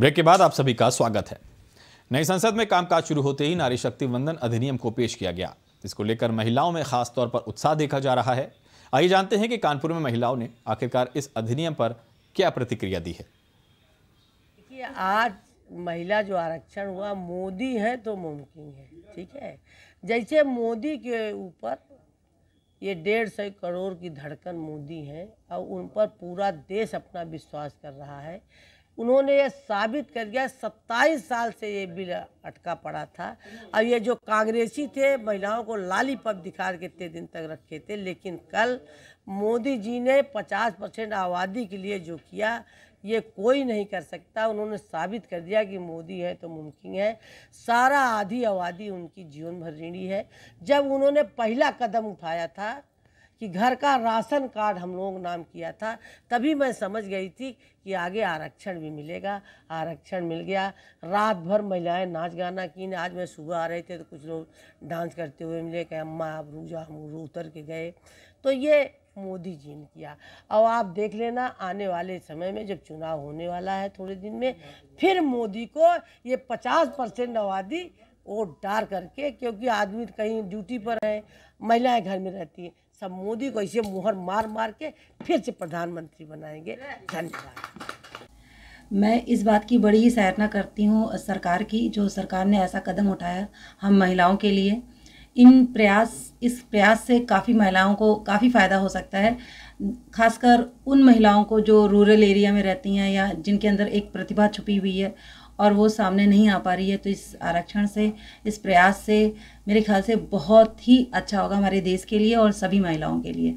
break के बाद आप सभी का स्वागत है नई संसद में कामकाज शुरू होते ही नारी शक्ति वंदन अधिनियम को पेश किया गया इसको लेकर महिलाओं में खास तौर पर उत्साह देखा जा रहा है आइए जानते हैं कि कानपुर में महिलाओं ने आखिरकार इस अधिनियम पर क्या प्रतिक्रिया दी है देखिए आज महिला जो आरक्षण हुआ मोदी है तो मुमकिन है ठीक है जैसे मोदी के ऊपर ये डेढ़ सौ करोड़ की धड़कन मोदी हैं और उन पर पूरा देश अपना विश्वास कर रहा है उन्होंने ये साबित कर दिया सत्ताईस साल से ये बिल अटका पड़ा था और ये जो कांग्रेसी थे महिलाओं को लाली लालीपप दिखा के इतने दिन तक रखे थे लेकिन कल मोदी जी ने 50 परसेंट आबादी के लिए जो किया ये कोई नहीं कर सकता उन्होंने साबित कर दिया कि मोदी है तो मुमकिन है सारा आधी आबादी उनकी जीवन भर ऋणी है जब उन्होंने पहला कदम उठाया था कि घर का राशन कार्ड हम लोगों का नाम किया था तभी मैं समझ गई थी कि आगे आरक्षण भी मिलेगा आरक्षण मिल गया रात भर महिलाएं नाच गाना की आज मैं सुबह आ रहे थे तो कुछ लोग डांस करते हुए मिले कि अम्मा आप रू जा हम उतर के गए तो ये मोदी जी ने किया और आप देख लेना आने वाले समय में जब चुनाव होने वाला है थोड़े दिन में फिर मोदी को ये पचास परसेंट आबादी वो डार करके क्योंकि आदमी तो कहीं ड्यूटी पर है महिलाएं घर में रहती हैं सब मोदी को इसे मुहर मार मार के फिर से प्रधानमंत्री बनाएंगे धन्यवाद मैं इस बात की बड़ी ही सराहना करती हूँ सरकार की जो सरकार ने ऐसा कदम उठाया हम महिलाओं के लिए इन प्रयास इस प्रयास से काफ़ी महिलाओं को काफ़ी फ़ायदा हो सकता है खासकर उन महिलाओं को जो रूरल एरिया में रहती हैं या जिनके अंदर एक प्रतिभा छुपी हुई है और वो सामने नहीं आ पा रही है तो इस आरक्षण से इस प्रयास से मेरे ख्याल से बहुत ही अच्छा होगा हमारे देश के लिए और सभी महिलाओं के लिए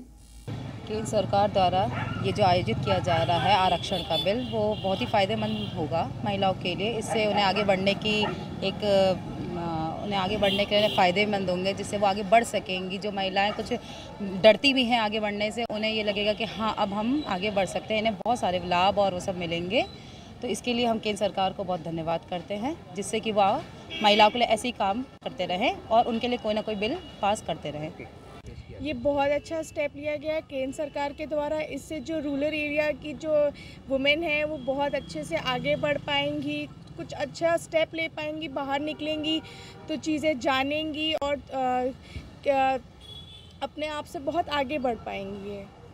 केंद्र सरकार द्वारा ये जो आयोजित किया जा रहा है आरक्षण का बिल वो बहुत ही फ़ायदेमंद होगा महिलाओं के लिए इससे उन्हें आगे बढ़ने की एक उन्हें आगे बढ़ने के लिए फ़ायदेमंद होंगे जिससे वो आगे बढ़ सकेंगी जो महिलाएं कुछ डरती भी हैं आगे बढ़ने से उन्हें ये लगेगा कि हाँ अब हम आगे बढ़ सकते हैं इन्हें बहुत सारे लाभ और वो सब मिलेंगे तो इसके लिए हम केंद्र सरकार को बहुत धन्यवाद करते हैं जिससे कि वह महिलाओं के लिए ऐसे ही काम करते रहें और उनके लिए कोई ना कोई बिल पास करते रहें ये बहुत अच्छा स्टेप लिया गया है केंद्र सरकार के द्वारा इससे जो रूरल एरिया की जो वुमेन है वो बहुत अच्छे से आगे बढ़ पाएंगी कुछ अच्छा स्टेप ले पाएंगी बाहर निकलेंगी तो चीज़ें जानेंगी और आ, अपने आप से बहुत आगे बढ़ पाएंगी ये